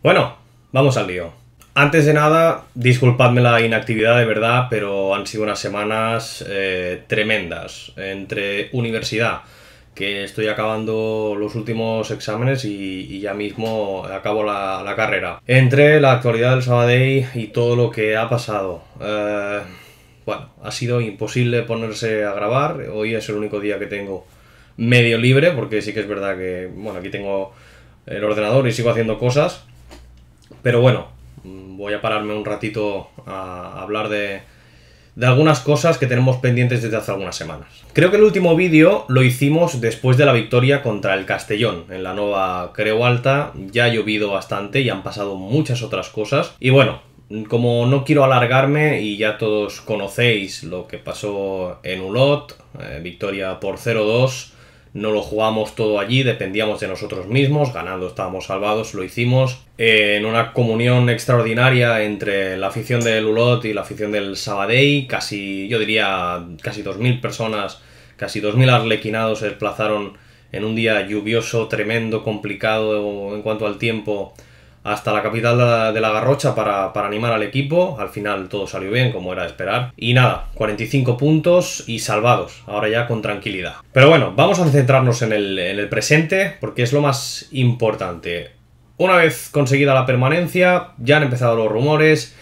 Bueno, vamos al lío. Antes de nada, disculpadme la inactividad de verdad, pero han sido unas semanas eh, tremendas. Entre universidad, que estoy acabando los últimos exámenes y, ya mismo acabo la, carrera. Entre la actualidad del Sabadell y todo lo que ha pasado. Eh, bueno, ha sido imposible ponerse a grabar. Hoy es el único día que tengo medio libre, porque sí que es verdad que, bueno, aquí tengo el ordenador y sigo haciendo cosas pero bueno, voy a pararme un ratito a hablar de, algunas cosas que tenemos pendientes desde hace algunas semanas. Creo que el último vídeo lo hicimos después de la victoria contra el Castellón en la nueva Creo Alta. Ya ha llovido bastante y han pasado muchas otras cosas. Y bueno, como no quiero alargarme y ya todos conocéis lo que pasó en Ulot, eh, victoria por 0-2 no lo jugamos todo allí, dependíamos de nosotros mismos, ganando estábamos salvados, lo hicimos eh, en una comunión extraordinaria entre la afición del Ulot y la afición del Sabadell, casi, yo diría, casi 2.000 personas, casi 2.000 arlequinados se desplazaron en un día lluvioso, tremendo, complicado en cuanto al tiempo hasta la capital de la Garrocha para, animar al equipo. Al final todo salió bien, como era de esperar. Y nada, 45 puntos y salvados, ahora ya con tranquilidad. Pero bueno, vamos a centrarnos en el, en el presente, porque es lo más importante. Una vez conseguida la permanencia, ya han empezado los rumores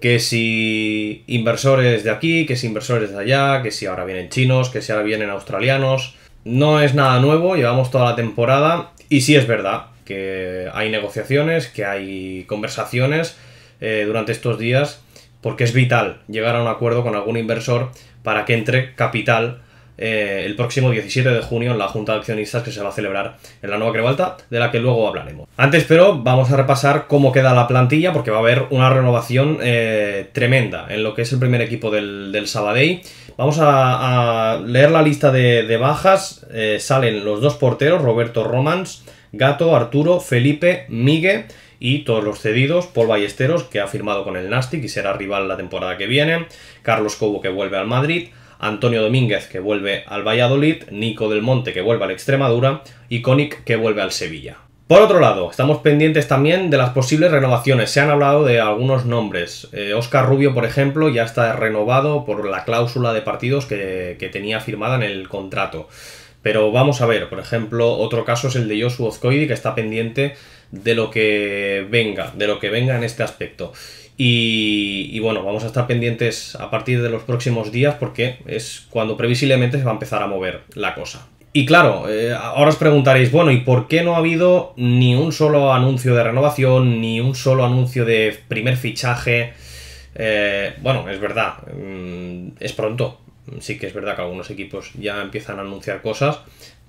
que si inversores de aquí, que si inversores de allá, que si ahora vienen chinos, que si ahora vienen australianos. No es nada nuevo, llevamos toda la temporada y sí es verdad que hay negociaciones, que hay conversaciones eh, durante estos días, porque es vital llegar a un acuerdo con algún inversor para que entre capital eh, el próximo 17 de junio en la Junta de Accionistas que se va a celebrar en la Nueva crevalta, de la que luego hablaremos. Antes, pero, vamos a repasar cómo queda la plantilla, porque va a haber una renovación eh, tremenda en lo que es el primer equipo del, del Sabadell. Vamos a, leer la lista de, bajas. salen los dos porteros, Roberto Romans Gato, Arturo, Felipe, Migue y todos los cedidos, Paul Ballesteros, que ha firmado con el Nastic y será rival la temporada que viene, Carlos Cobo, que vuelve al Madrid, Antonio Domínguez, que vuelve al Valladolid, Nico del Monte, que vuelve al Extremadura, y Conic, que vuelve al Sevilla. Por otro lado, estamos pendientes también de las posibles renovaciones. Se han hablado de algunos nombres. Oscar eh, Rubio, por ejemplo, ya está renovado por la cláusula de partidos que tenía firmada en el contrato. Pero vamos a ver, por ejemplo, otro caso es el de Josu Ozcoidi, que está pendiente de lo que venga, de lo que venga en este aspecto. Y, bueno, vamos a estar pendientes a partir de los próximos días porque es cuando previsiblemente se va a empezar a mover la cosa. Y claro, eh, ahora os preguntaréis, bueno, ¿y por qué no ha habido ni un solo anuncio de renovación, ni un solo anuncio de primer fichaje? Eh, bueno, es verdad, mm, es pronto, Sí que es verdad que algunos equipos ya empiezan a anunciar cosas,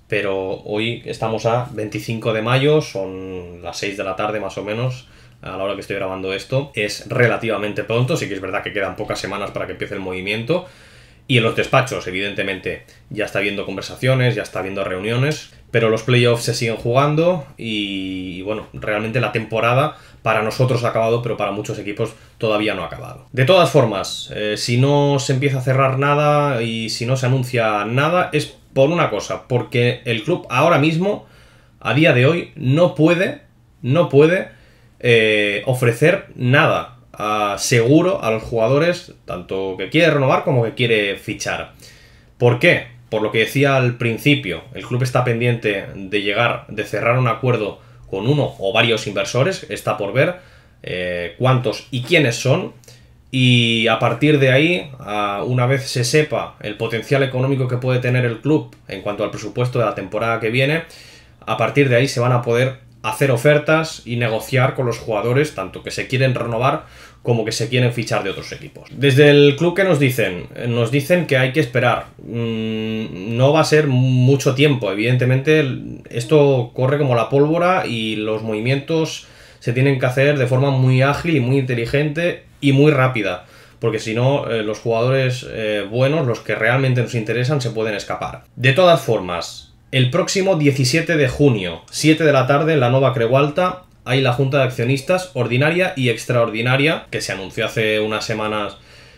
pero hoy estamos a 25 de mayo, son las 6 de la tarde más o menos a la hora que estoy grabando esto. Es relativamente pronto, sí que es verdad que quedan pocas semanas para que empiece el movimiento. Y en los despachos, evidentemente, ya está habiendo conversaciones, ya está habiendo reuniones, pero los playoffs se siguen jugando y, bueno, realmente la temporada para nosotros ha acabado, pero para muchos equipos todavía no ha acabado. De todas formas, eh, si no se empieza a cerrar nada y si no se anuncia nada, es por una cosa, porque el club ahora mismo, a día de hoy, no puede, no puede eh, ofrecer nada a, ah, seguro a los jugadores, tanto que quiere renovar como que quiere fichar. ¿Por qué? Por lo que decía al principio, el club está pendiente de llegar, de cerrar un acuerdo con uno o varios inversores, está por ver, eh, cuántos y quiénes son. Y a partir de ahí, una vez se sepa el potencial económico que puede tener el club en cuanto al presupuesto de la temporada que viene, a partir de ahí se van a poder hacer ofertas y negociar con los jugadores, tanto que se quieren renovar como que se quieren fichar de otros equipos. Desde el club que nos dicen, nos dicen que hay que esperar. Mm, no va a ser mucho tiempo, evidentemente esto corre como la pólvora y los movimientos se tienen que hacer de forma muy ágil y muy inteligente y muy rápida, porque si no, eh, los jugadores eh, buenos, los que realmente nos interesan, se pueden escapar. De todas formas, el próximo 17 de junio, 7 de la tarde, en la Nova Creualta, hay la Junta de Accionistas ordinaria y extraordinaria, que se anunció hace unas semanas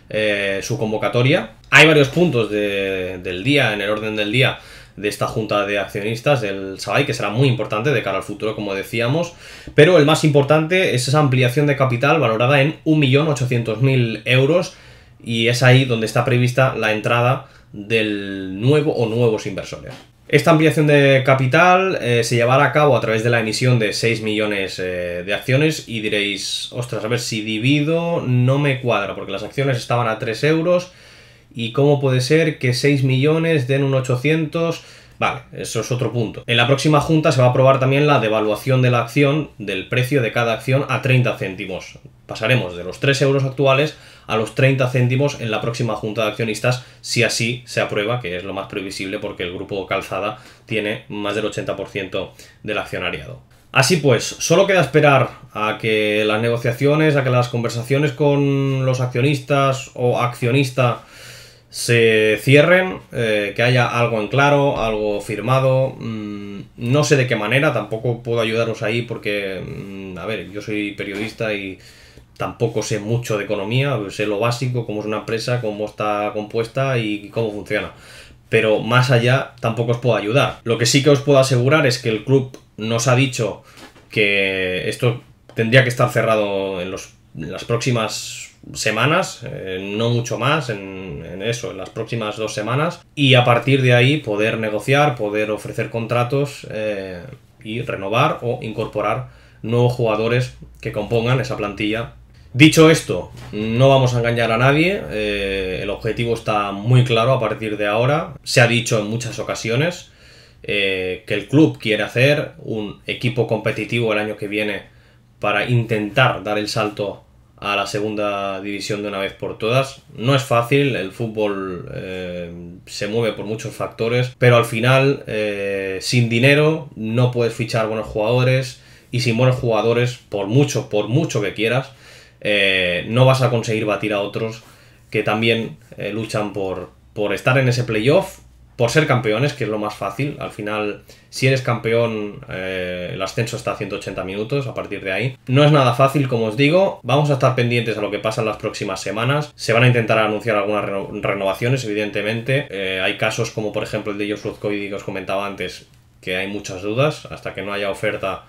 eh, su convocatoria. Hay varios puntos del día, en el orden del día, de esta junta de accionistas del SABAI, que será muy importante de cara al futuro, como decíamos. Pero el más importante es esa ampliación de capital valorada en 1.800.000 euros y es ahí donde está prevista la entrada del nuevo o nuevos inversores. Esta ampliación de capital eh, se llevará a cabo a través de la emisión de 6 millones eh, de acciones y diréis, ostras, a ver si divido, no me cuadra, porque las acciones estaban a 3 euros ¿Y cómo puede ser que 6 millones den un 800? Vale, eso es otro punto. En la próxima junta se va a aprobar también la devaluación de la acción, del precio de cada acción a 30 céntimos. Pasaremos de los 3 euros actuales a los 30 céntimos en la próxima junta de accionistas, si así se aprueba, que es lo más previsible porque el grupo Calzada tiene más del 80% del accionariado. Así pues, solo queda esperar a que las negociaciones, a que las conversaciones con los accionistas o accionista se cierren, eh, que haya algo en claro, algo firmado. Mm, no sé de qué manera, tampoco puedo ayudaros ahí porque, mm, a ver, yo soy periodista y tampoco sé mucho de economía, sé lo básico, cómo es una empresa, cómo está compuesta y cómo funciona. Pero más allá tampoco os puedo ayudar. Lo que sí que os puedo asegurar es que el club nos ha dicho que esto tendría que estar cerrado en, en las próximas semanas, eh, no mucho más, en, eso, en las próximas dos semanas, y a partir de ahí poder negociar, poder ofrecer contratos eh, y renovar o incorporar nuevos jugadores que compongan esa plantilla. Dicho esto, no vamos a engañar a nadie, eh, el objetivo está muy claro a partir de ahora, se ha dicho en muchas ocasiones que el club quiere hacer un equipo competitivo el año que viene para intentar dar el salto a la segunda división de una vez por todas. No es fácil, el fútbol eh, se mueve por muchos factores, pero al final eh, sin dinero no puedes fichar buenos jugadores y sin buenos jugadores, por mucho, por mucho que quieras, eh, no vas a conseguir batir a otros que también luchan por, por estar en ese playoff por ser campeones, que es lo más fácil. Al final, si eres campeón, eh, el ascenso está a 180 minutos a partir de ahí. No es nada fácil, como os digo. Vamos a estar pendientes a lo que pasa en las próximas semanas. Se van a intentar anunciar algunas renovaciones, evidentemente. Eh, hay casos como, por ejemplo, el de Josh Luzkovic que os comentaba antes, que hay muchas dudas. Hasta que no haya oferta,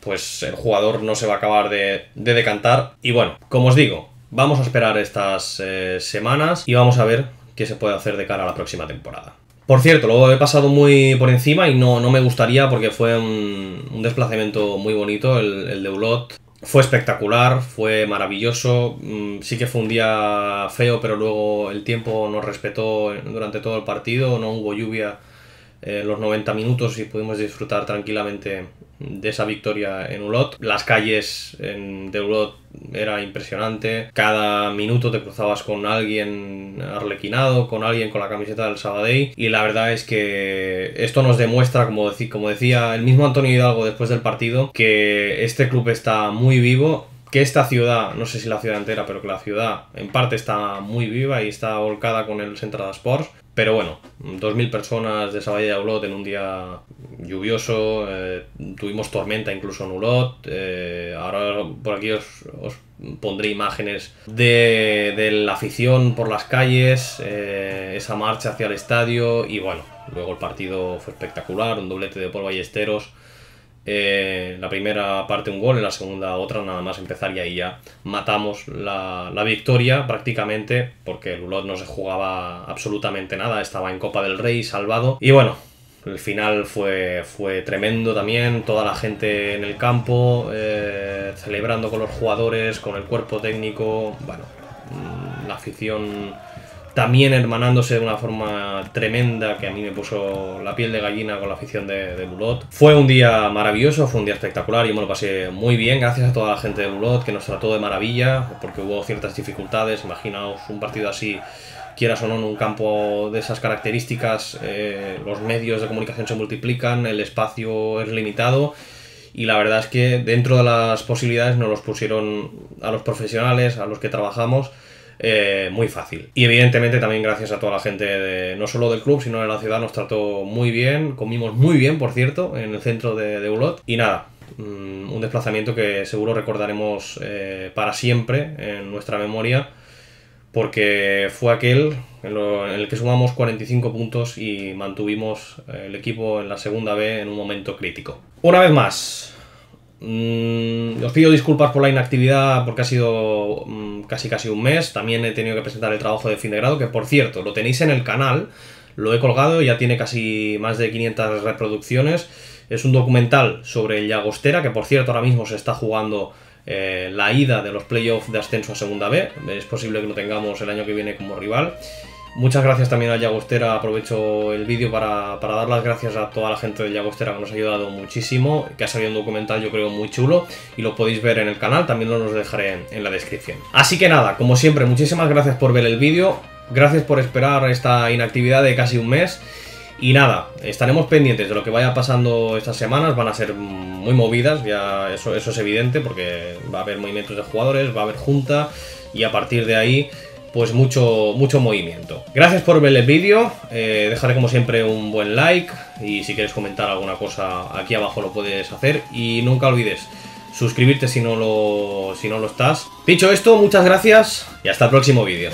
pues el jugador no se va a acabar de, decantar. Y bueno, como os digo, vamos a esperar estas eh, semanas y vamos a ver qué se puede hacer de cara a la próxima temporada. Por cierto, lo he pasado muy por encima y no, me gustaría porque fue un, desplazamiento muy bonito el, el de Ulot. Fue espectacular, fue maravilloso. Mm, sí que fue un día feo, pero luego el tiempo nos respetó durante todo el partido, no hubo lluvia eh, los 90 minutos y pudimos disfrutar tranquilamente de esa victoria en Ulot. Las calles en, de Ulot era impresionante. Cada minuto te cruzabas con alguien arlequinado, con alguien con la camiseta del Sabadell. Y la verdad es que esto nos demuestra, como, decía el mismo Antonio Hidalgo después del partido, que este club está muy vivo, que esta ciudad, no sé si la ciudad entera, pero que la ciudad en parte está muy viva y está volcada con el Central Sports pero bueno, 2.000 personas de esa de Ulot en un día lluvioso, eh, tuvimos tormenta incluso en Ulot, eh, ahora por aquí os, pondré imágenes de, la afición por las calles, eh, esa marcha hacia el estadio y bueno, luego el partido fue espectacular, un doblete de Paul Ballesteros eh, la primera parte un gol, en la segunda otra nada más empezar y ahí ya matamos la, victoria prácticamente porque el Ulot no se jugaba absolutamente nada, estaba en Copa del Rey salvado y bueno, el final fue, fue tremendo también, toda la gente en el campo, eh, celebrando con los jugadores, con el cuerpo técnico, bueno, mm, la afición también hermanándose de una forma tremenda que a mí me puso la piel de gallina con la afición de, Bulot. Fue un día maravilloso, fue un día espectacular, y me lo pasé muy bien, gracias a toda la gente de Bulot, que nos trató de maravilla, porque hubo ciertas dificultades, imaginaos un partido así quieras o no, en un campo de esas características, eh, los medios de comunicación se multiplican, el espacio es limitado y la verdad es que dentro de las posibilidades nos los pusieron a los profesionales, a los que trabajamos, eh, muy fácil. Y evidentemente también gracias a toda la gente, no solo del club, sino de la ciudad, nos trató muy bien, comimos muy bien, por cierto, en el centro de, Ulot. Y nada, mm, un desplazamiento que seguro recordaremos eh, para siempre en nuestra memoria, porque fue aquel en, el que sumamos 45 puntos y mantuvimos el equipo en la segunda B en un momento crítico. Una vez más, mmm, os pido disculpas por la inactividad porque ha sido mm, casi casi un mes. También he tenido que presentar el trabajo de fin de grado, que por cierto, lo tenéis en el canal. Lo he colgado, ya tiene casi más de 500 reproducciones. Es un documental sobre el Llagostera, que por cierto ahora mismo se está jugando eh, la ida de los playoffs de ascenso a Segunda B. Es posible que lo tengamos el año que viene como rival. Muchas gracias también a Llagostera, aprovecho el vídeo para, dar las gracias a toda la gente de Llagostera que nos ha ayudado muchísimo, que ha salido un documental yo creo muy chulo y lo podéis ver en el canal, también lo os dejaré en, la descripción. Así que nada, como siempre, muchísimas gracias por ver el vídeo, gracias por esperar esta inactividad de casi un mes y nada, estaremos pendientes de lo que vaya pasando estas semanas, van a ser muy movidas, ya eso es evidente porque va a haber movimientos de jugadores, va a haber junta y a partir de ahí pues mucho, mucho movimiento. Gracias por ver el vídeo, eh, dejaré como siempre un buen like y si quieres comentar alguna cosa aquí abajo lo puedes hacer y nunca olvides suscribirte si no lo, si no lo estás. Dicho esto, muchas gracias y hasta el próximo vídeo.